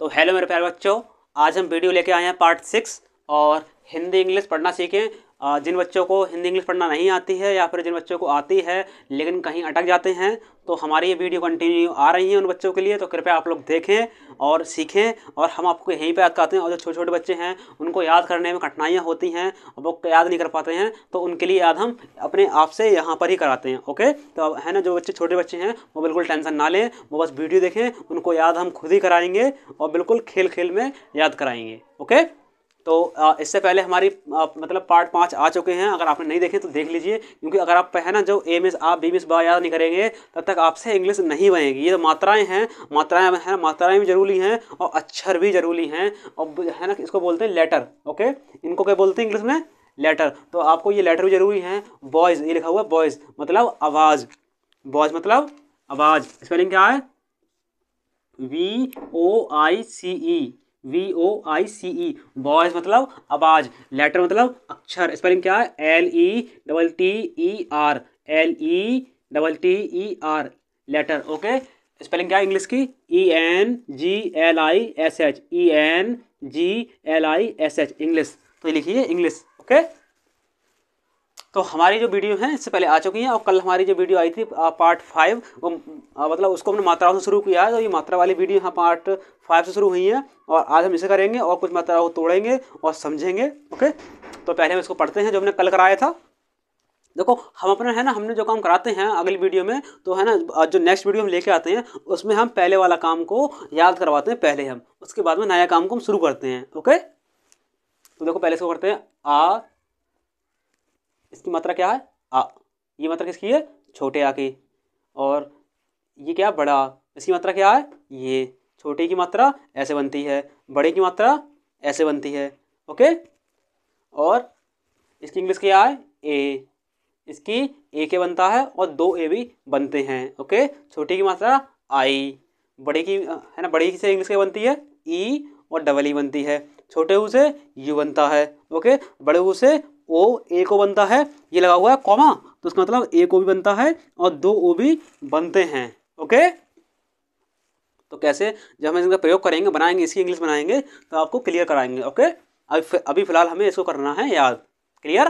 तो हेलो मेरे प्यारे बच्चों आज हम वीडियो लेके आए हैं पार्ट सिक्स और हिंदी इंग्लिश पढ़ना सीखें जिन बच्चों को हिंदी इंग्लिश पढ़ना नहीं आती है या फिर जिन बच्चों को आती है लेकिन कहीं अटक जाते हैं तो हमारी ये वीडियो कंटिन्यू आ रही है उन बच्चों के लिए तो कृपया आप लोग देखें और सीखें और हम आपको यहीं पर याद करते हैं और जो छोटे छोटे बच्चे हैं उनको याद करने में कठिनाइयाँ होती हैं और वो याद नहीं कर पाते हैं तो उनके लिए याद हम अपने आप से यहाँ पर ही कराते हैं ओके तो है ना जो बच्चे छोटे बच्चे हैं वो बिल्कुल टेंशन ना लें वो बस वीडियो देखें उनको याद हम खुद ही कराएंगे और बिल्कुल खेल खेल में याद कराएंगे ओके तो इससे पहले हमारी मतलब पार्ट पाँच आ चुके हैं अगर आपने नहीं देखे तो देख लीजिए क्योंकि अगर आप पहना ना जो ए मिस आप बी मिस बा याद नहीं करेंगे तब तक आपसे इंग्लिश नहीं बनेगी ये तो मात्राएँ हैं मात्राएँ है ना मात्राएँ भी जरूरी हैं और अक्षर भी जरूरी हैं और है ना इसको बोलते हैं लेटर ओके इनको क्या बोलते हैं इंग्लिश में लेटर तो आपको ये लेटर भी जरूरी हैं बॉयज़ ये लिखा हुआ है बॉयज़ मतलब आवाज़ बॉयज़ मतलब आवाज़ स्पेलिंग क्या है V O I C E V O I C E voice मतलब आवाज़ लेटर मतलब अक्षर स्पेलिंग क्या है L E double T E R L E double T E R letter okay spelling क्या है इंग्लिश की E N G L I S H E N G L I S H English तो लिखिए English okay तो हमारी जो video है इससे पहले आ चुकी हैं और कल हमारी जो वीडियो आई थी पार्ट फाइव वो मतलब उसको हमने मात्राओं से शुरू किया है तो ये मात्रा वाली वीडियो यहाँ पार्ट फाइव से शुरू हुई है और आज हम इसे करेंगे और कुछ मात्राओं को तोड़ेंगे और समझेंगे ओके तो पहले हम इसको पढ़ते हैं जो हमने कल कराया था देखो हम अपना है ना हमने जो काम कराते हैं अगली वीडियो में तो है ना जो नेक्स्ट वीडियो हम लेके आते हैं उसमें हम पहले वाला काम को याद करवाते हैं पहले हम उसके बाद में नया काम को हम शुरू करते हैं ओके तो देखो पहले इसको करते हैं आ इसकी मात्रा क्या है आ ये मात्रा किसकी है छोटे आ की और ये क्या बड़ा इसकी मात्रा क्या है ये छोटे की मात्रा ऐसे बनती है बड़े की मात्रा ऐसे बनती है ओके और इसकी इंग्लिश क्या है ए इसकी ए के बनता है और दो ए भी बनते हैं ओके छोटे की मात्रा आई बड़े की है ना बड़े की से इंग्लिश क्या बनती है ई और डबल ई बनती है छोटे ऊ से यू बनता है ओके बड़े ऊ से ओ ए को बनता है ये लगा हुआ है कॉमा तो इसका मतलब ए को भी बनता है और दो ओ भी बनते हैं ओके तो कैसे जब हम इसका प्रयोग करेंगे बनाएंगे इसकी इंग्लिश बनाएंगे तो आपको क्लियर कराएंगे ओके अभी अभी फिलहाल हमें इसको करना है याद क्लियर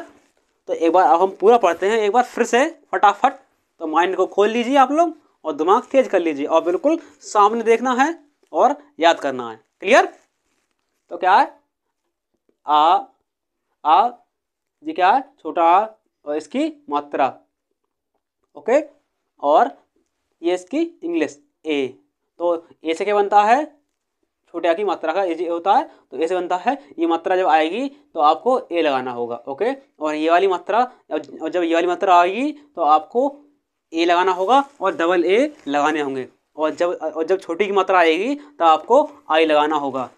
तो एक बार अब हम पूरा पढ़ते हैं एक बार फिर से फटाफट तो माइंड को खोल लीजिए आप लोग और दिमाग तेज कर लीजिए और बिल्कुल सामने देखना है और याद करना है क्लियर तो क्या है आ आ ये क्या है छोटा और इसकी मात्रा ओके और ये इसकी इंग्लिश ए तो ए से क्या बनता है छोटे आ की मात्रा का ए होता है तो ए से बनता है ये मात्रा जब आएगी तो आपको ए लगाना होगा ओके और ये वाली मात्रा और जब ये वाली मात्रा आएगी तो आपको ए लगाना होगा और डबल ए लगाने होंगे और जब और जब छोटी की मात्रा आएगी तो आपको आई लगाना होगा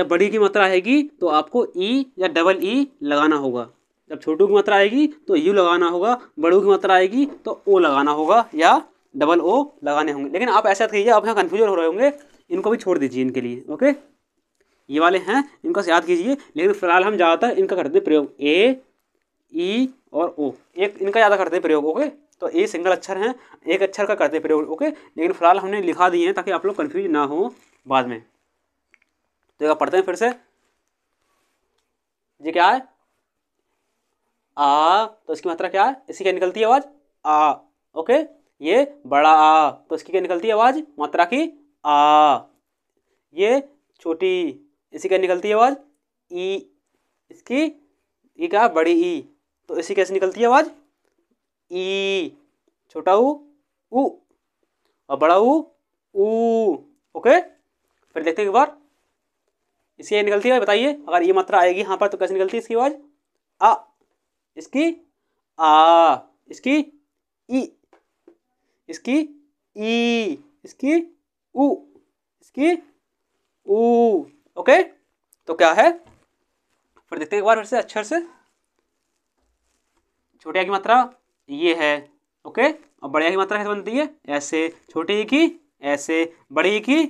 जब बड़ी की मात्रा आएगी तो आपको ई e या डबल ई e लगाना होगा जब छोटू की मात्रा आएगी तो यू लगाना होगा बड़ू की मात्रा आएगी तो ओ लगाना होगा या डबल ओ लगाने होंगे लेकिन आप ऐसा कहिए आप यहाँ कन्फ्यूजन हो रहे होंगे इनको भी छोड़ दीजिए इनके लिए ओके ये वाले हैं इनको याद कीजिए लेकिन फिलहाल हम ज़्यादातर इनका करते हैं प्रयोग ए ई और ओ एक इनका ज़्यादा करते हैं प्रयोग ओके तो ए सिंगल अक्षर हैं एक अक्षर का करते हैं प्रयोग ओके लेकिन फिलहाल हमने लिखा दिए हैं ताकि आप लोग कन्फ्यूज ना हो बाद में तो पढ़ते हैं फिर से ये क्या है आ तो इसकी मात्रा क्या है इसकी क्या निकलती है आवाज़ आ ओके ये बड़ा आ तो इसकी क्या निकलती है आवाज़ मात्रा की आ ये छोटी इसी क्या निकलती है आवाज़ ई इसकी ये क्या बड़ी ई तो इसी कैसे निकलती है आवाज़ ई छोटा उ उ और बड़ा उ ओके फिर देखते हैं एक बार इसकी निकलती है बताइए अगर ये मात्रा आएगी यहाँ पर तो कैसे निकलती है इसकी आवाज़ आ इसकी आ इसकी ई इसकी ई इसकी उ इसकी उ ओके तो क्या है फिर देखते हैं एक बार फिर से अक्षर से छोटे की मात्रा ये है ओके और बड़े की मात्रा कैसे बनती है ऐसे छोटे की ऐसे बड़े की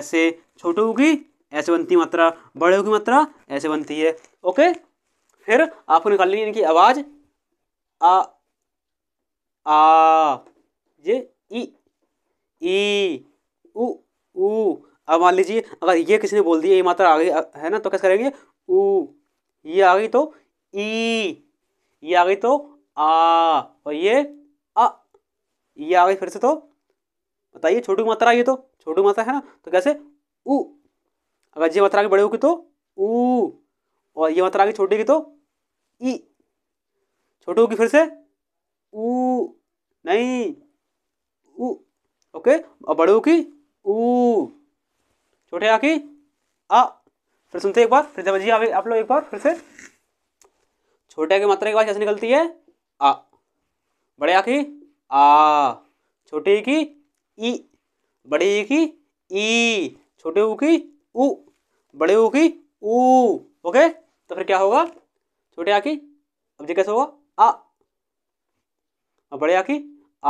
ऐसे छोटू की ऐसे बनती मात्रा बड़े की मात्रा ऐसे बनती है ओके फिर आप निकाल लीजिए इनकी आवाज़ आ आ ये ई ई उ उ अब मान लीजिए अगर ये किसी ने बोल दिया ये मात्रा आ गई है ना तो कैसे करेंगे उ ये आ गई तो ई ये आ गई तो आ और ये आ ये आ गई फिर से तो बताइए छोटी मात्रा आई तो छोटी मात्रा है ना तो कैसे उ अगर ये मात्रा आगे बड़े होगी तो ऊ और ये मात्रा आगे छोटी की तो ई छोटे होगी फिर से ऊ नहीं ऊ ओके और बड़े हो की ऊ छोटे आ की आ फिर सुनते एक बार फिर समझिए आप, आप लोग एक बार फिर से छोटे की मात्रा की बाद कैसे निकलती है आ बड़े आ की आ छोटे की ई बड़े की ई छोटे ऊ की ऊ बड़े ऊ की ऊ ओके तो फिर क्या होगा छोटे आखी अब जी कैसे होगा आ अब बड़े आखी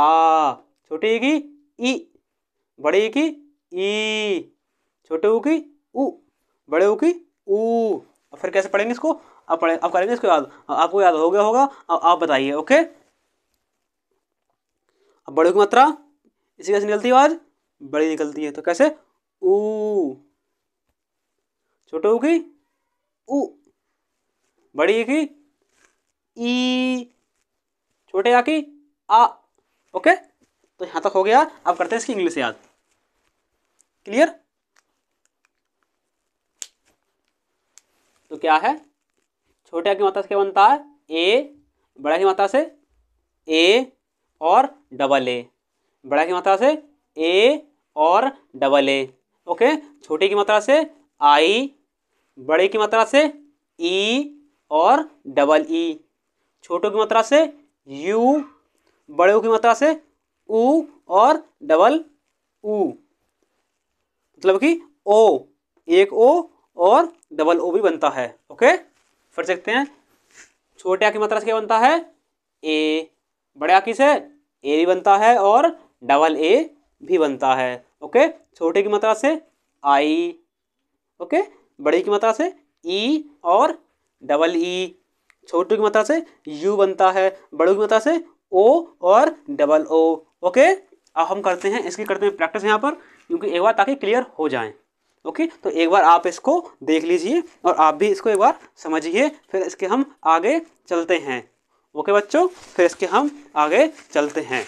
आ छोटे की ई बड़े की ई छोटे ऊ की उ बड़े ऊ की उ फिर कैसे पढ़ेंगे इसको अब पढ़े अब करेंगे इसको याद आपको याद हो गया होगा अब आप बताइए ओके अब बड़े की मात्रा इसी कैसे निकलती है आवाज बड़ी निकलती है तो कैसे ऊ छोटे ऊ की ऊ बड़ी की ई छोटे आ की आ ओके तो यहां तक हो गया अब करते हैं इसकी इंग्लिश याद क्लियर तो क्या है छोटे की मात्रा से क्या बनता है ए बड़ा की मात्रा से ए और डबल ए बड़ा की मात्रा से ए और डबल ए ओके छोटे की मात्रा से आई बड़े की मात्रा से ई e और डबल ई छोटों की मात्रा से यू बड़ों की मात्रा से ऊ और डबल ऊ मतलब कि ओ एक ओ और डबल ओ भी बनता है ओके फिर देखते हैं छोटे आ की मात्रा से क्या बनता है ए बड़े आकी से ए भी बनता है और डबल ए भी बनता है ओके छोटे की मात्रा से आई ओके बड़े की मात्रा से ई और डबल ई छोटू की मात्रा से यू बनता है बड़ों की मात्रा से ओ और डबल ओ ओके अब हम करते हैं इसकी करते हैं प्रैक्टिस यहाँ पर क्योंकि एक बार ताकि क्लियर हो जाए ओके तो एक बार आप इसको देख लीजिए और आप भी इसको एक बार समझिए फिर इसके हम आगे चलते हैं ओके बच्चों फिर इसके हम आगे चलते हैं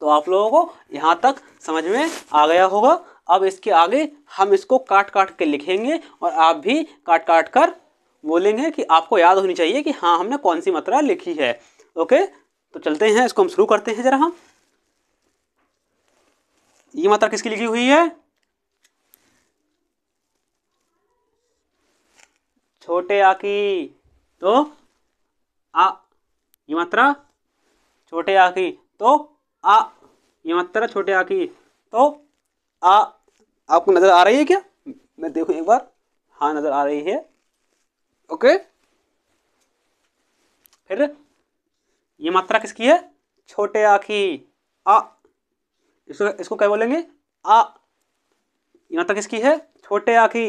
तो आप लोगों को यहाँ तक समझ में आ गया होगा अब इसके आगे हम इसको काट काट के लिखेंगे और आप भी काट काट कर बोलेंगे कि आपको याद होनी चाहिए कि हाँ हमने कौन सी मात्रा लिखी है ओके तो चलते हैं इसको हम शुरू करते हैं जरा हम ये मात्रा किसकी लिखी हुई है छोटे आ की तो आ ये मात्रा छोटे आ की तो आ ये मात्रा छोटे आ की तो आ आपको नज़र आ रही है क्या मैं देखू एक बार हाँ नज़र आ रही है ओके फिर ये मात्रा किसकी है छोटे आखी आ इसको इसको क्या बोलेंगे आ ये मात्रा किसकी है छोटे आखी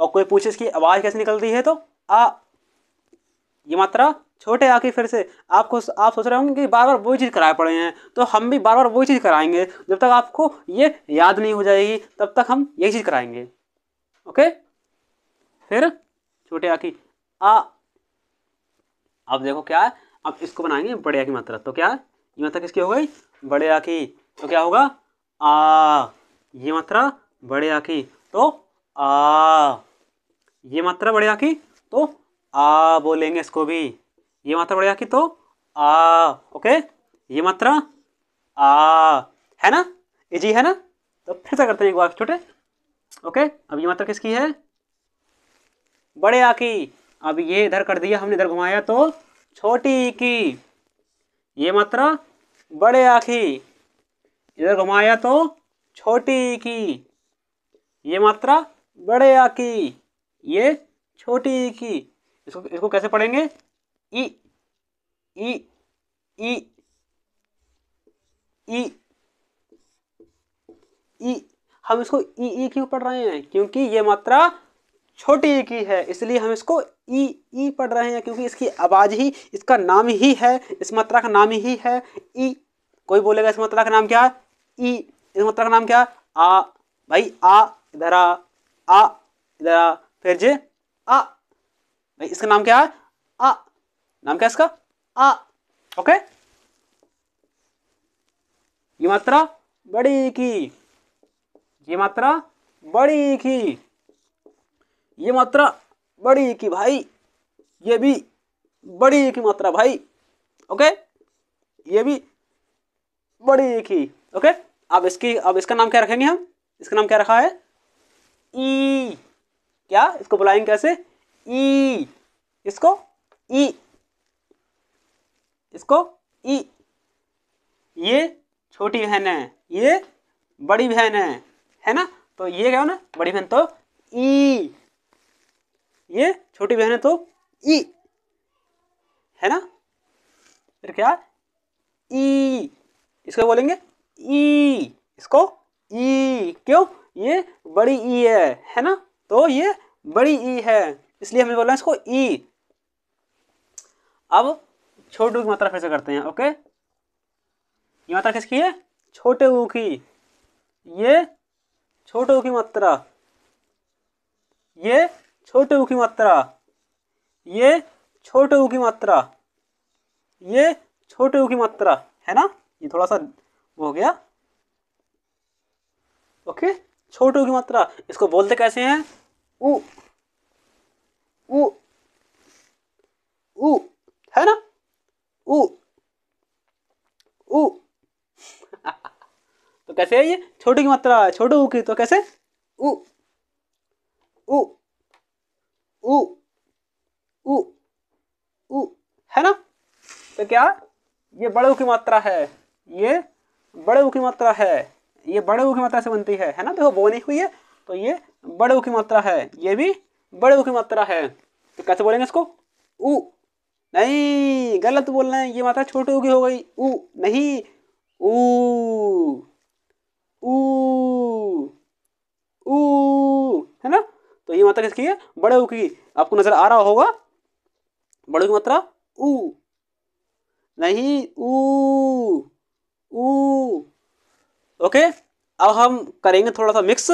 और कोई पूछे इसकी आवाज़ कैसे निकलती है तो आ ये मात्रा छोटे आखी फिर से आपको आप सोच रहे होंगे कि बार बार वही चीज़ कराए पड़े हैं तो हम भी बार बार वही चीज़ कराएंगे जब तक आपको ये याद नहीं हो जाएगी तब तक हम यही चीज़ कराएंगे ओके फिर छोटे आखी आ अब देखो क्या है अब इसको बनाएंगे बड़े आ की मात्रा तो क्या है ये मात्रा किसकी हो गई बड़े आ की तो क्या होगा आ ये मात्रा बड़े आ की तो आ ये मात्रा बड़े आ की तो आ बोलेंगे इसको भी ये मात्रा बड़े आ की तो आ ओके ये मात्रा आ है ना जी है ना तो फिर से करते हैं एक बार छोटे ओके अब ये मात्रा किसकी है बड़े आ की अब ये इधर कर दिया हमने इधर घुमाया तो छोटी की ये मात्रा बड़े आखी इधर घुमाया तो छोटी की ये मात्रा बड़े आखी ये छोटी की इसको इसको कैसे पढ़ेंगे ई ई ई ई ई हम इसको ई ई क्यों पढ़ रहे हैं क्योंकि ये मात्रा छोटी ई की है इसलिए हम इसको ई ई पढ़ रहे हैं क्योंकि इसकी आवाज़ ही इसका नाम ही है इस मात्रा का नाम ही है ई कोई बोलेगा इस मात्रा का नाम क्या ई इस मात्रा का नाम क्या आ भाई आ इधर आ आ इधर आ फिर जे आ भाई इसका नाम क्या है आ नाम क्या इसका आ ओके ये मात्रा बड़ी की ये मात्रा बड़ी की ये मात्रा बड़ी की भाई ये भी बड़ी की मात्रा भाई ओके ये भी बड़ी की ओके अब इसकी अब इसका नाम क्या रखेंगे हम इसका नाम क्या रखा है ई क्या इसको बुलाएंगे कैसे ई इसको ई इसको ई ये छोटी बहन है ये बड़ी बहन है है ना तो ये क्या हो ना बड़ी बहन तो ई ये छोटी बहन है तो ई है ना फिर क्या ई इसको बोलेंगे ई इसको ई क्यों ये बड़ी ई है है ना तो ये बड़ी ई है इसलिए हमें बोलना है इसको ई अब छोटू की मात्रा फिर से करते हैं ओके ये मात्रा किसकी है छोटे ऊ की ये छोटे ऊ की मात्रा ये छोटे ऊ की मात्रा ये छोटे ऊ की मात्रा ये छोटे ऊ की मात्रा है ना ये थोड़ा सा वो हो गया ओके छोटे ऊ की मात्रा इसको बोलते कैसे हैं उ उ उ है ना उ उ तो कैसे है ये छोटे की मात्रा छोटे ऊ की तो कैसे उ उ उ उ उ है ना तो क्या ये बड़े की मात्रा है ये बड़े की मात्रा है ये बड़े की मात्रा से बनती है है ना देखो वो नहीं हुई है तो ये बड़े की मात्रा है ये भी बड़े उ की मात्रा है तो कैसे बोलेंगे इसको उ नहीं गलत बोलना है ये मात्रा छोटे उ की हो गई उ नहीं उ तो ये मात्रा किसकी है बड़े ऊ की आपको नजर आ रहा होगा बड़े की मात्रा ऊ नहीं ऊ ओके अब हम करेंगे थोड़ा सा मिक्स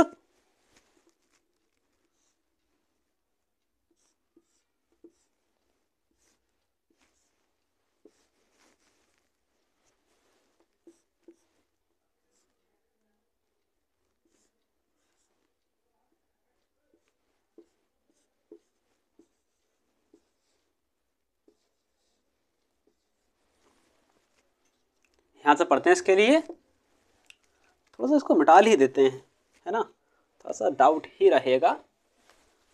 यहाँ से पढ़ते हैं इसके लिए थोड़ा सा इसको मिटाल ही देते हैं है ना थोड़ा सा डाउट ही रहेगा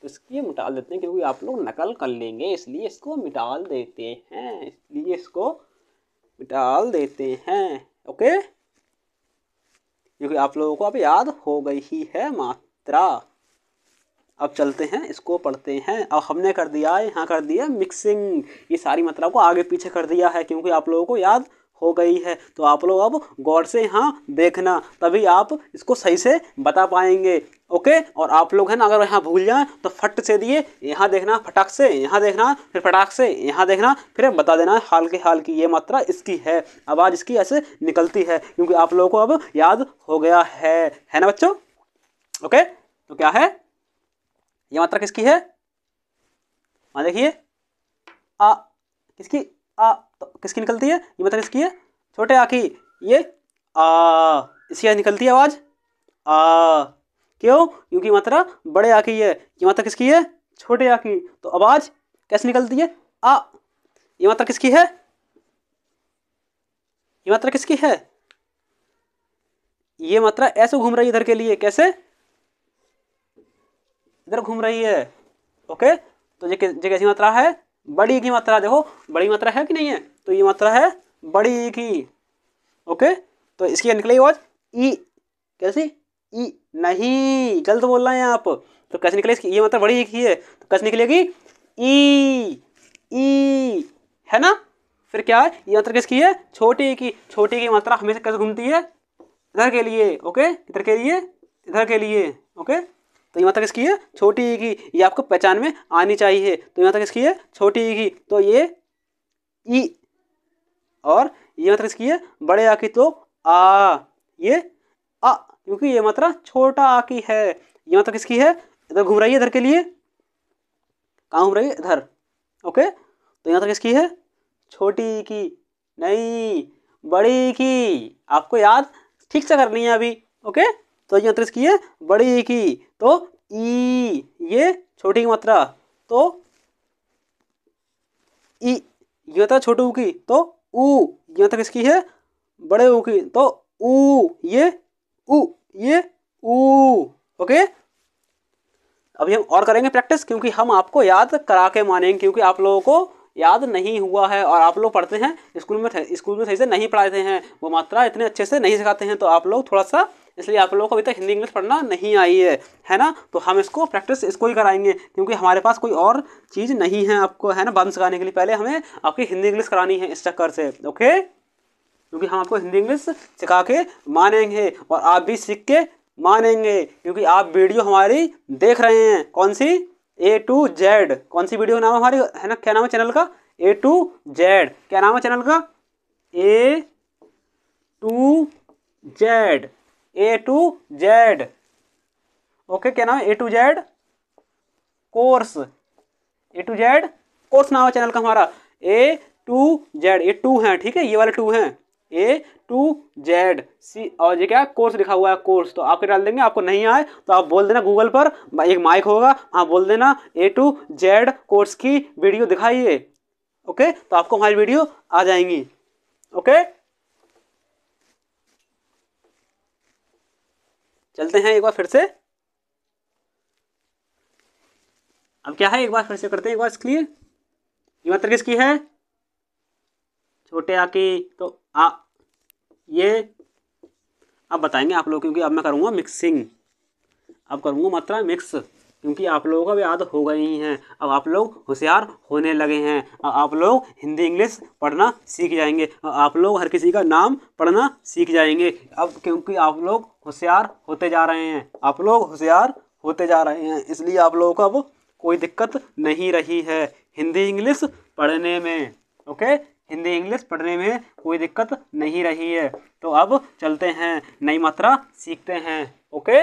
तो इसलिए मिटाल देते हैं क्योंकि आप लोग नकल कर लेंगे इसलिए इसको मिटाल देते हैं इसलिए इसको मिटाल देते हैं ओके क्योंकि आप लोगों को अब याद हो गई ही है मात्रा अब चलते हैं इसको पढ़ते हैं अब हमने कर दिया है यहाँ कर दिया मिक्सिंग ये सारी मात्रा को आगे पीछे कर दिया है क्योंकि आप लोगों को याद हो गई है तो आप लोग अब गौर से यहाँ देखना तभी आप इसको सही से बता पाएंगे ओके और आप लोग है ना अगर यहाँ भूल जाए तो फट से दिए यहाँ देखना फटाक से यहाँ देखना फिर फटाक से यहाँ देखना फिर बता देना हाल के हाल की ये मात्रा इसकी है आवाज़ इसकी ऐसे निकलती है क्योंकि आप लोगों को अब याद हो गया है है ना बच्चों ओके तो क्या है ये मात्रा किसकी है हाँ देखिए आ किसकी आ तो किसकी निकलती है ये मतलब इसकी है छोटे आ की ये आ इसकी निकलती है आवाज़ आ क्यों क्योंकि मात्रा बड़े आ की है ये मात्रा किसकी है छोटे आ की तो आवाज़ कैसे निकलती है आ ये मात्रा किसकी है ये मात्रा किसकी है ये मात्रा ऐसे घूम रही है इधर के लिए कैसे इधर घूम रही है ओके तो ये कैसी मात्रा है बड़ी की मात्रा देखो बड़ी मात्रा है कि नहीं है तो ये मात्रा है बड़ी की ओके तो इसकी निकलेगी आवाज ई कैसी ई नहीं गलत बोल रहे हैं आप तो कैसे निकलेगी इसकी ये मात्रा बड़ी की है तो कैसे निकलेगी ई ई है ना फिर क्या है ये मात्रा किसकी है छोटी की छोटी की मात्रा हमेशा कैसे घूमती है इधर के लिए ओके इधर के लिए इधर के लिए ओके तो यहाँ तक इसकी है छोटी ईगी e ये आपको पहचान में आनी चाहिए तो यहाँ तक इसकी है छोटी ईगी e तो ये ई e और ये मात्रा इसकी है बड़े आ की तो आ ये आ क्योंकि ये मात्रा छोटा आ की है ये मात्रा किसकी है इधर घूम रही है इधर के लिए कहाँ घूम रही है इधर ओके तो यहाँ तक इसकी है छोटी की नहीं बड़ी की आपको याद ठीक से करनी है अभी ओके तो यहाँ तक इसकी है बड़ी की तो ई ये छोटी की मात्रा तो ई ये था छोटे ऊ की तो ऊ ये था किसकी है बड़े ऊ की तो ऊ ये ऊ ये ऊ ओके अभी हम और करेंगे प्रैक्टिस क्योंकि हम आपको याद करा के मानेंगे क्योंकि आप लोगों को याद नहीं हुआ है और आप लोग पढ़ते हैं स्कूल में स्कूल में सही से नहीं पढ़ाते हैं वो मात्रा इतने अच्छे से नहीं सिखाते हैं तो आप लोग थोड़ा सा इसलिए आप लोगों को अभी तक हिंदी इंग्लिश पढ़ना नहीं आई है है ना तो हम इसको प्रैक्टिस इसको ही कराएंगे क्योंकि हमारे पास कोई और चीज़ नहीं है आपको है ना बंद सिखाने के लिए पहले हमें आपकी हिंदी इंग्लिश करानी है इस चक्कर से ओके क्योंकि हम आपको हिंदी इंग्लिश सिखा के मानेंगे और आप भी सीख के मानेंगे क्योंकि आप वीडियो हमारी देख रहे हैं कौन सी ए टू जेड कौन सी वीडियो नाम है हमारी है ना क्या नाम है चैनल का ए टू जेड क्या नाम है चैनल का A to Z A to Z okay क्या नाम है A to Z course A to Z course नाम है चैनल का हमारा A to Z A to है ठीक है ये वाले टू हैं ए टू जेड सी और ये क्या कोर्स लिखा हुआ है कोर्स तो आपके डाल देंगे आपको नहीं आए तो आप बोल देना गूगल पर एक माइक होगा आप बोल देना ए टू जेड कोर्स की वीडियो दिखाइए ओके तो आपको हमारी वीडियो आ जाएंगी ओके चलते हैं एक बार फिर से अब क्या है एक बार फिर से करते हैं एक बार क्लियर ये बात मतलब किसकी है छोटे आके तो आ ये अब बताएंगे आप लोग क्योंकि अब मैं करूँगा मिक्सिंग अब करूँगा मात्रा मिक्स क्योंकि आप लोगों का भी आदत हो गई हैं अब आप लोग होशियार होने लगे हैं आप लोग हिंदी इंग्लिश पढ़ना सीख जाएंगे आप लोग हर किसी का नाम पढ़ना सीख जाएंगे अब क्योंकि आप लोग होशियार होते जा रहे हैं आप लोग होशियार होते जा रहे हैं इसलिए आप लोगों को अब कोई दिक्कत नहीं रही है हिंदी इंग्लिश पढ़ने में ओके हिंदी इंग्लिश पढ़ने में कोई दिक्कत नहीं रही है तो अब चलते हैं नई मात्रा सीखते हैं ओके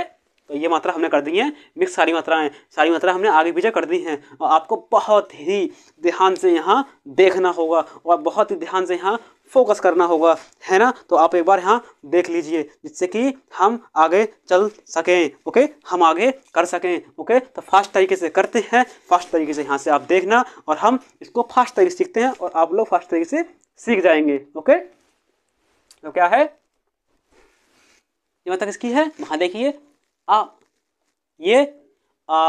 तो ये मात्रा हमने कर दी है मिक्स सारी मात्राएं सारी मात्रा हमने आगे पीछे कर दी हैं और आपको बहुत ही ध्यान से यहाँ देखना होगा और बहुत ही ध्यान से यहाँ फोकस करना होगा है ना तो आप एक बार यहाँ देख लीजिए जिससे कि हम आगे चल सकें ओके हम आगे कर सकें ओके तो फास्ट तरीके से करते हैं फास्ट तरीके से यहाँ से आप देखना और हम इसको फास्ट तरीके से सीखते हैं और आप लोग फास्ट तरीके से सीख जाएंगे ओके तो क्या है यहाँ तक मतलब इसकी है वहाँ देखिए आ ये आ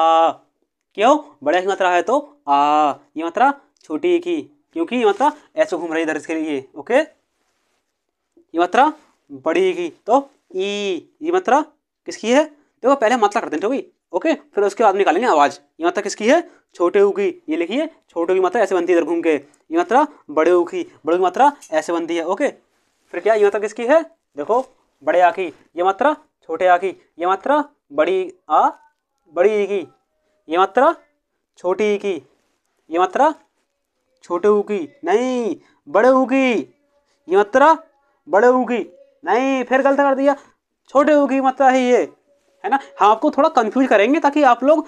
क्यों बड़े की मात्रा है तो आ ये मात्रा छोटी की क्योंकि ये मात्रा ऐसे घूम रही इधर इसके लिए ओके ये मात्रा बढ़ेगी तो ई ये मात्रा किसकी है देखो पहले मात्रा करते हैं ठीक ओके फिर उसके बाद निकालेंगे आवाज़ ये मात्रा किसकी है छोटे उगी ये लिखिए छोटे की मात्रा ऐसे बनती है इधर घूम के ये मात्रा बड़े उखी बड़े की मात्रा ऐसे बनती है ओके फिर क्या ये मात्रा किसकी है देखो बड़े आखी ये मात्रा छोटे आखी ये मात्रा बड़ी आ बड़ी की ये मात्रा छोटी की ये मात्रा छोटे ऊ की नहीं बड़े ऊ की ये मात्रा बड़े ऊ की नहीं फिर गलत कर दिया छोटे ऊ की मात्रा है ये है ना हम हाँ, आपको थोड़ा कंफ्यूज करेंगे ताकि आप लोग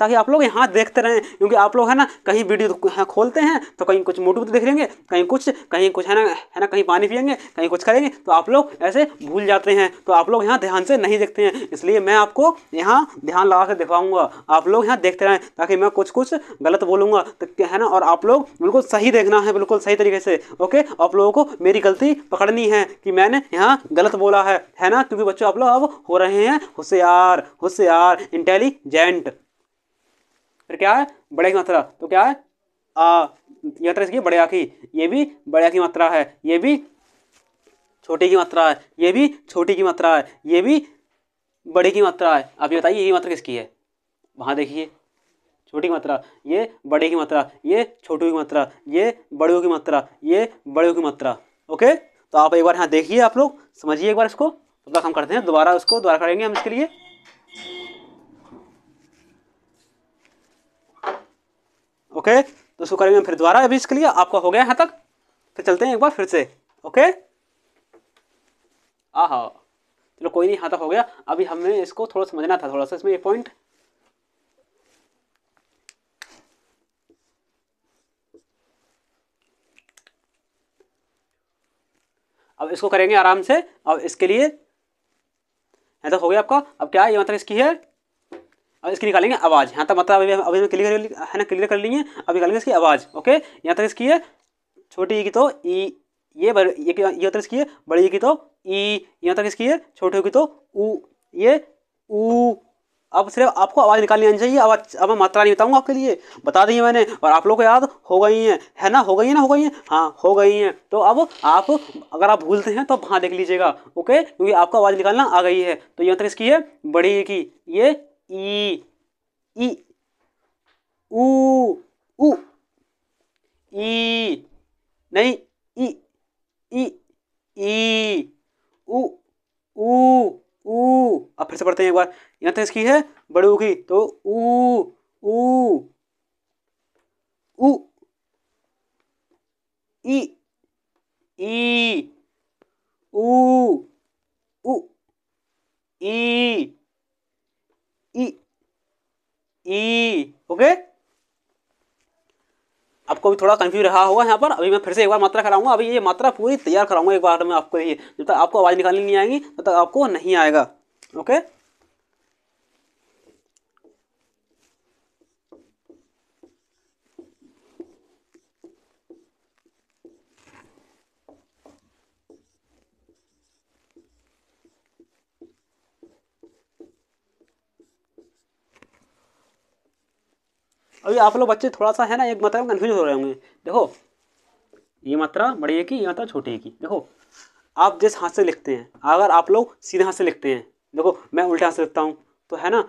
ताकि आप लोग यहाँ देखते रहें क्योंकि आप लोग है ना कहीं वीडियो खोलते हैं तो कहीं कुछ मोटू देख लेंगे कहीं कुछ कहीं कुछ है ना है ना कहीं पानी पियेंगे कहीं कुछ करेंगे तो आप लोग ऐसे भूल जाते हैं तो आप लोग यहाँ ध्यान से नहीं देखते हैं इसलिए मैं आपको यहाँ ध्यान लगा कर दिखाऊंगा आप लोग यहाँ देखते रहें ताकि मैं कुछ कुछ गलत बोलूँगा तो है ना और आप लोग बिल्कुल सही देखना है बिल्कुल सही तरीके से ओके आप लोगों को मेरी गलती पकड़नी है कि मैंने यहाँ गलत बोला है है ना क्योंकि बच्चों आप लोग अब हो रहे हैं उससे होशियार होशियार इंटेलिजेंट फिर क्या है बड़े की मात्रा तो क्या है आ यात्रा इसकी बड़े आखी ये भी बड़े की मात्रा है ये भी छोटी की मात्रा है ये भी छोटी की मात्रा है ये भी बड़ी की मात्रा है आप ये बताइए ये मात्रा किसकी है वहाँ देखिए छोटी मात्रा ये बड़े की मात्रा ये छोटू की मात्रा ये बड़ों की मात्रा ये बड़ों की मात्रा ओके तो आप एक बार यहाँ देखिए आप लोग समझिए एक बार इसको उसका तो हम करते हैं दोबारा उसको दोबारा करेंगे हम इसके लिए ओके तो उसको करेंगे फिर दोबारा अभी इसके लिए आपका हो गया यहां तक फिर चलते हैं एक बार फिर से ओके आह चलो कोई नहीं यहां तक हो गया अभी हमें इसको थोड़ा समझना था थोड़ा सा इसमें एक पॉइंट अब इसको करेंगे आराम से अब इसके लिए यहाँ तक हो गया आपका अब क्या है ये मतलब इसकी है अब इसकी निकालेंगे आवाज़ यहाँ तक मतलब अभी अभी क्लियर है ना क्लियर कर लिए अब निकालेंगे इसकी आवाज़ ओके यहाँ तक इसकी है छोटी ई e की तो ई e, ये बड़ ये यहाँ तक मतलब इसकी है बड़ी ई e की तो ई यहाँ तक इसकी है छोटी की तो ऊ ये ऊ अब सिर्फ आपको आवाज़ निकालनी आनी चाहिए आवाज अब मैं मात्रा नहीं बताऊँगा आपके लिए बता दी है मैंने और आप लोगों को याद हो गई हैं है ना हो गई है ना हो गई हैं हाँ हो गई हैं तो अब आप अगर आप भूलते हैं तो आप हाँ देख लीजिएगा ओके क्योंकि आपको आवाज़ निकालना आ गई है तो यहाँ तक इसकी है बड़ी की ये ई ई ऊ ऊ ई नहीं ई ई ई ऊ ऊ ऊ अब फिर से पढ़ते हैं एक बार यहाँ तक इसकी है बड़ू की तो ऊ ऊ ऊ ई ई ऊ ऊ ई ई ई ओके आपको भी थोड़ा कन्फ्यूज रहा होगा यहाँ पर अभी मैं फिर से एक बार मात्रा कराऊंगा अभी ये मात्रा पूरी तैयार कराऊंगा एक बार मैं आपको ये जब तक आपको आवाज़ निकालनी नहीं आएगी तब तक आपको नहीं आएगा ओके अभी आप लोग बच्चे थोड़ा सा है ना एक मात्रा में कन्फ्यूज हो रहे होंगे देखो ये मात्रा बड़ी की ये मात्रा छोटी की देखो आप जिस हाथ से लिखते हैं अगर आप लोग सीधे हाथ से लिखते हैं देखो मैं उल्टे हाथ से लिखता हूँ तो है ना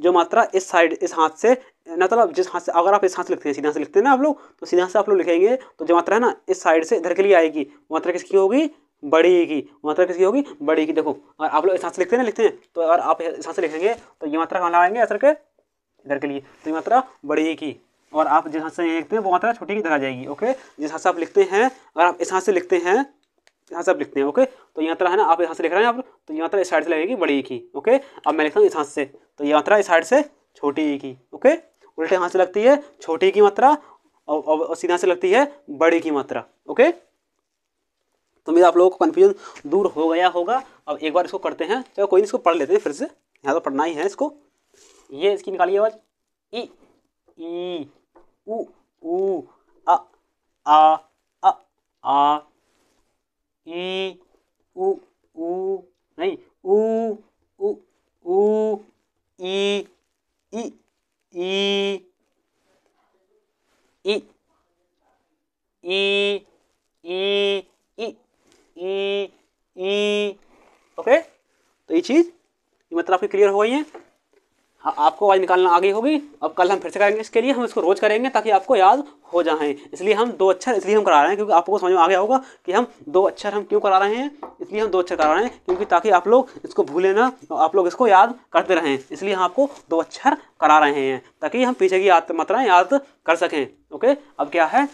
जो मात्रा इस साइड इस हाथ से मतलब जिस हाथ से अगर आप इस हाथ से लिखते हैं सीधे हाथ से लिखते हैं ना आप लोग तो सीधे हाथ से आप लोग लिखेंगे तो जो मात्रा है ना इस साइड से इधर के लिए आएगी मात्रा किसकी होगी बड़ी की मात्रा किसकी होगी बड़ी की देखो अगर आप लोग इस हाथ से लिखते हैं ना लिखते हैं तो अगर आप इस हाथ से लिखेंगे तो ये मात्रा कहाँ लगाएंगे असर के इधर के लिए तो ये मात्रा बढ़ेगी और आप जिस हाथ से लिखते हैं वो मात्रा छोटी की आ जाएगी ओके जिस हाथ से आप लिखते हैं अगर आप इस हाथ से लिखते हैं यहाँ से आप लिखते हैं ओके तो ये मात्रा है ना आप यहाँ से लिख रहे हैं आप तो ये मात्रा इस साइड से लगेगी बड़ी की ओके अब मैं लिखता हूँ इस हाथ से तो ये मात्रा इस साइड से छोटी की ओके उल्टे यहाँ से लगती है छोटी की मात्रा और, और सीधा से लगती है बड़ी की मात्रा ओके तो मेरा आप लोगों को कन्फ्यूजन दूर हो गया होगा अब एक बार इसको करते हैं चलो कोई नहीं इसको पढ़ लेते हैं फिर से यहाँ तो पढ़ना ही है इसको ये इसकी निकालिए आवाज ई ई उ उ अ आ अ आ ई उ उ नहीं उ उ उ ई ई ई ई ई ई ई ई ई ओके तो ये चीज़ ये मतलब आपकी क्लियर हो गई है आपको आवाज़ निकालना आगे होगी अब कल हम फिर से करेंगे इसके लिए हम इसको रोज़ करेंगे ताकि आपको याद हो जाए इसलिए हम दो अक्षर इसलिए हम करा रहे हैं क्योंकि आपको समझ में आ गया होगा कि हम दो अक्षर हम क्यों करा रहे हैं इसलिए हम दो अक्षर करा रहे हैं क्योंकि ताकि आप लोग इसको भूलें ना आप लोग इसको याद करते रहें इसलिए हम आपको दो अक्षर करा रहे हैं ताकि हम पीछे की याद मात्राएँ याद कर सकें ओके अब क्या है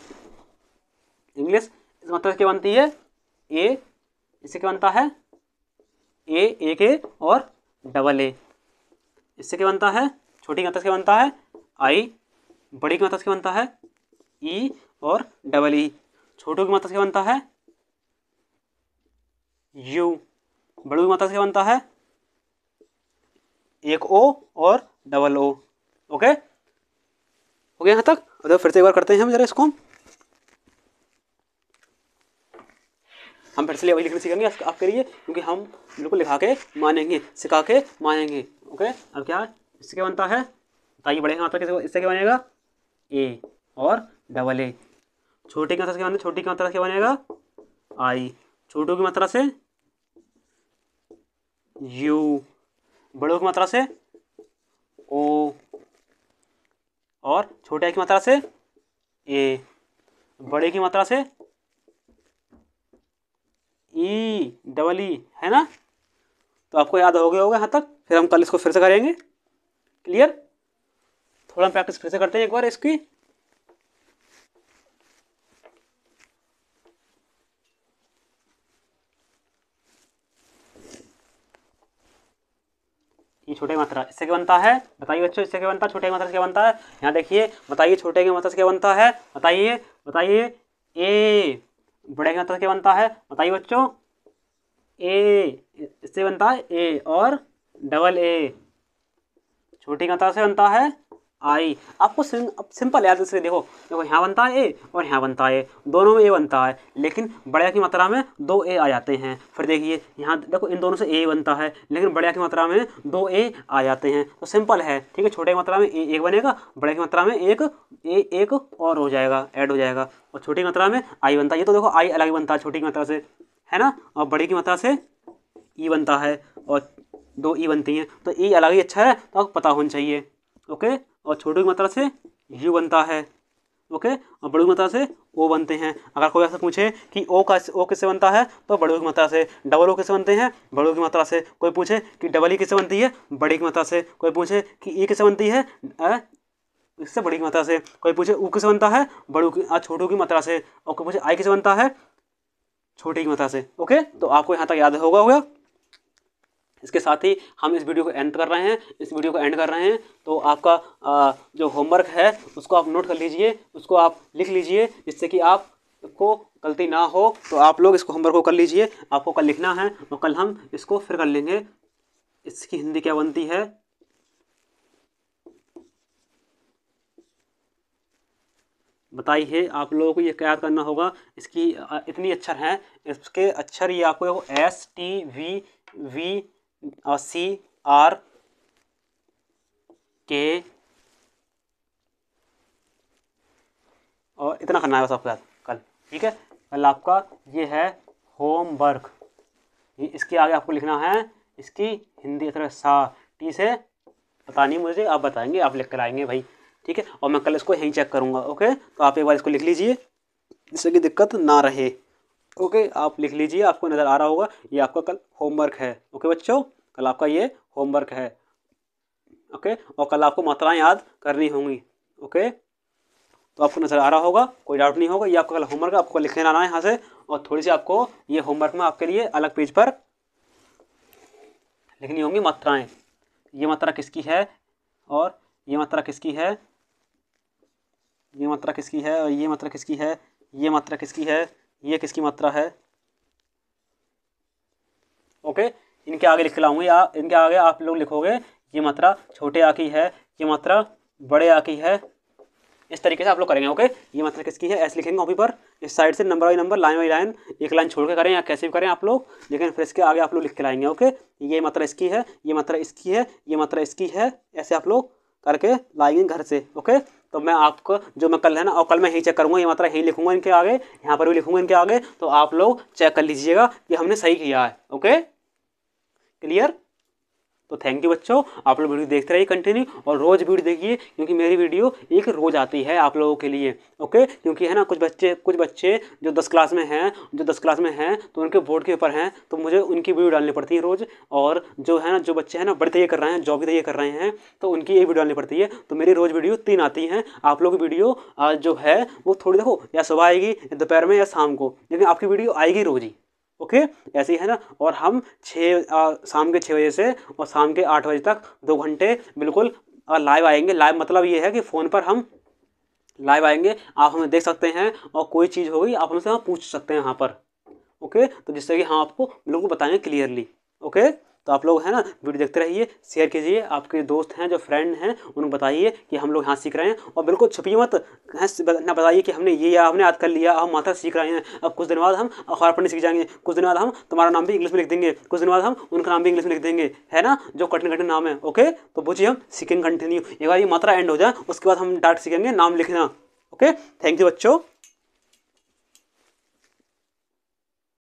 इंग्लिश इस मात्रा क्या बनती है ए इसे क्या बनता है ए ए के और डबल ए इससे क्या बनता है छोटी की से से बनता है आई बड़ी की मात्रा से बनता है ई और डबल ई छोटों की मात्रा से बनता है यू बड़ों की मात्रा से बनता है एक ओ और डबल ओ ओके हो गया यहाँ तक अब फिर से एक बार करते हैं हम जरा इसको हम फिर से लेवल लिखना सीखेंगे आप करिए क्योंकि हम बिल्कुल लिखा के मानेंगे सिखा के मानेंगे ओके अब क्या इससे क्या बनता है बताइए बड़े हाथ को इससे क्या बनेगा ए और डबल ए छोटे की मात्रा से क्या छोटी की मात्रा से क्या बनेगा आई छोटों की मात्रा से यू बड़ों की मात्रा से ओ और छोटे की मात्रा से ए बड़े की मात्रा से ई डबल ई है ना तो आपको याद हो गया होगा यहाँ तक फिर हम कल इसको फिर से करेंगे क्लियर थोड़ा हम प्रैक्टिस फिर से करते हैं एक बार इसकी ये छोटे मात्रा इससे क्या बनता है बताइए बच्चों इससे क्या बनता है छोटे मात्रा से क्या बनता है यहाँ देखिए बताइए छोटे के मात्रा से क्या बनता है बताइए बताइए ए बढ़ेगा तो क्या बनता है बताइए बच्चों ए इससे बनता है ए और डबल ए छोटी मात्रा से बनता है आई आपको अब सिंपल याद इसलिए देखो देखो यहाँ बनता है ए और यहाँ बनता है दोनों में ए बनता है लेकिन बढ़िया की मात्रा में दो ए आ जाते हैं फिर देखिए यहाँ देखो इन दोनों से ए बनता है लेकिन बढ़िया की मात्रा में दो ए आ जाते हैं तो सिंपल है ठीक है छोटे की मात्रा में ए एक बनेगा बड़े की मात्रा में एक ए एक और हो जाएगा ऐड हो जाएगा और छोटी की मात्रा में आई बनता है ये तो देखो आई अलग बनता है छोटी की मात्रा से है ना और बड़ी की मात्रा से ई बनता है और दो ई बनती हैं तो ई अलग ही अच्छा है तो आपको पता होना चाहिए ओके और छोटे की मात्रा से यू बनता है ओके और बड़ों की मात्रा से ओ बनते हैं अगर कोई ऐसा पूछे कि ओ का ओ किससे बनता है तो बड़ों की मात्रा से डबल ओ किससे बनते हैं बड़ों की मात्रा से कोई पूछे कि डबल ई किससे बनती है बड़े की मात्रा से कोई पूछे कि ई किससे बनती है इससे बड़ी की मात्रा से कोई पूछे ऊ किससे बनता है बड़ू की छोटू की मात्रा से और कोई पूछे आई किससे बनता है छोटी की मात्रा से ओके तो आपको यहाँ तक याद होगा होगा इसके साथ ही हम इस वीडियो को एंड कर रहे हैं इस वीडियो को एंड कर रहे हैं तो आपका आ, जो होमवर्क है उसको आप नोट कर लीजिए उसको आप लिख लीजिए जिससे कि आप को गलती ना हो तो आप लोग इसको होमवर्क को कर लीजिए आपको कल लिखना है और कल हम इसको फिर कर लेंगे इसकी हिंदी क्या बनती है बताइए आप लोगों को ये क्या करना होगा इसकी इतनी अक्षर हैं इसके अक्षर ये आपको S T V V C R K और इतना करना है बस आपके साथ कल ठीक है कल आपका ये है होमवर्क इसके आगे आपको लिखना है इसकी हिंदी तरह सा टी से पता नहीं मुझे आप बताएंगे आप लिख कर आएंगे भाई ठीक है और मैं कल इसको यहीं चेक करूँगा ओके तो आप एक बार इसको लिख लीजिए जिससे कि दिक्कत ना रहे ओके आप लिख लीजिए आपको नज़र आ रहा होगा ये आपका कल होमवर्क है ओके बच्चों कल आपका ये होमवर्क है ओके और कल आपको मात्राएं याद करनी होंगी ओके तो आपको नज़र आ रहा होगा कोई डाउट नहीं होगा ये आपका कल होमवर्क आपको लिखने आना है यहाँ से और थोड़ी सी आपको ये होमवर्क में आपके लिए अलग पेज पर लिखनी होंगी मात्राएँ ये मात्रा किसकी है और ये मात्रा किसकी है ये मात्रा किसकी है और ये मात्रा किसकी है ये मात्रा किसकी है ये किसकी मात्रा है ओके इनके आगे लिख लाऊंगी इनके आगे आप लोग लिखोगे ये मात्रा छोटे आ की है ये मात्रा बड़े आ की है इस तरीके से आप लोग करेंगे ओके ये मात्रा किसकी है ऐसे लिखेंगे कॉपी पर इस साइड से number by number line by line एक लाइन छोड़ के करें या कैसे भी करें आप लोग लेकिन फिर इसके आगे आप लोग लिख के लाएंगे ओके ये मात्रा इसकी है ये मात्रा इसकी है ये मात्रा इसकी है ऐसे आप लोग करके लाएंगे घर से ओके तो मैं आपको जो मैं कल है ना और कल मैं यहीं चेक करूँगा ये मात्रा यहीं लिखूँगा इनके आगे यहाँ पर भी लिखूँगा इनके आगे तो आप लोग चेक कर लीजिएगा कि हमने सही किया है ओके क्लियर तो थैंक यू बच्चों आप लोग वीडियो देखते रहिए कंटिन्यू और रोज़ वीडियो देखिए क्योंकि मेरी वीडियो एक रोज़ आती है आप लोगों के लिए ओके क्योंकि है ना कुछ बच्चे कुछ बच्चे जो दस क्लास में हैं जो दस क्लास में हैं तो उनके बोर्ड के ऊपर हैं तो मुझे उनकी वीडियो डालनी पड़ती है रोज़ और जो है ना जो बच्चे हैं ना बड़ी तैयार कर रहे हैं जॉब की तैयार कर रहे हैं तो उनकी ये वीडियो डालनी पड़ती है तो मेरी रोज़ वीडियो तीन आती हैं आप लोग की वीडियो जो है वो थोड़ी देखो या सुबह आएगी या दोपहर में या शाम को लेकिन आपकी वीडियो आएगी रोज़ ही ओके ऐसे ही है ना और हम छः शाम के छः बजे से और शाम के आठ बजे तक दो घंटे बिल्कुल लाइव आएंगे लाइव मतलब ये है कि फ़ोन पर हम लाइव आएंगे आप हमें देख सकते हैं और कोई चीज़ होगी आप हमसे हम पूछ सकते हैं यहाँ पर ओके तो जिससे कि हम आपको बिल्कुल बताएंगे क्लियरली ओके तो आप लोग है ना वीडियो देखते रहिए शेयर कीजिए आपके दोस्त हैं जो फ्रेंड हैं उनको बताइए कि हम लोग यहाँ सीख रहे हैं और बिल्कुल छुपिए मत ना बताइए कि हमने ये या हमने याद कर लिया हम माथा सीख रहे हैं अब कुछ दिन बाद हम अखबार पढ़ने सीख जाएंगे कुछ दिन बाद हम तुम्हारा नाम भी इंग्लिश में लिख देंगे कुछ दिन बाद हम उनका नाम भी इंग्लिश में लिख देंगे है ना जो कठिन कठिन नाम है ओके तो बुझिए हम सीखेंगे कंटिन्यू एक बार ये मात्रा एंड हो जाए उसके बाद हम डाट सीखेंगे नाम लिखना ओके थैंक यू बच्चों